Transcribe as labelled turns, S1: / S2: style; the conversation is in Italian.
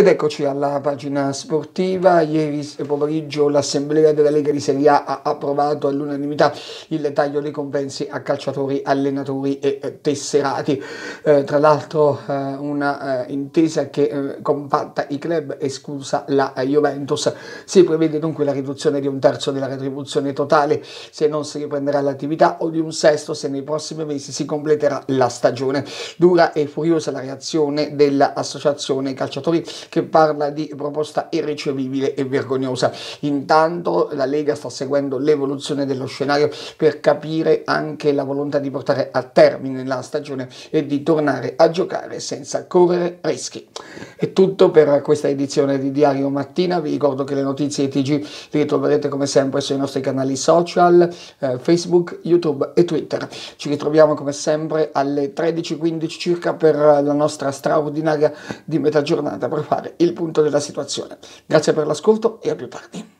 S1: Ed eccoci alla pagina sportiva. Ieri pomeriggio l'Assemblea della Lega di Serie A ha approvato all'unanimità il taglio dei compensi a calciatori, allenatori e eh, tesserati. Eh, tra l'altro eh, una eh, intesa che eh, compatta i club esclusa la eh, Juventus. Si prevede dunque la riduzione di un terzo della retribuzione totale se non si riprenderà l'attività o di un sesto se nei prossimi mesi si completerà la stagione. Dura e furiosa la reazione dell'associazione calciatori che parla di proposta irricevibile e vergognosa. Intanto la Lega sta seguendo l'evoluzione dello scenario per capire anche la volontà di portare a termine la stagione e di tornare a giocare senza correre rischi. È tutto per questa edizione di Diario Mattina, vi ricordo che le notizie TG le troverete come sempre sui nostri canali social, eh, Facebook, YouTube e Twitter. Ci ritroviamo come sempre alle 13.15 circa per la nostra straordinaria di metà giornata. Preparati dare il punto della situazione. Grazie per l'ascolto e a più tardi.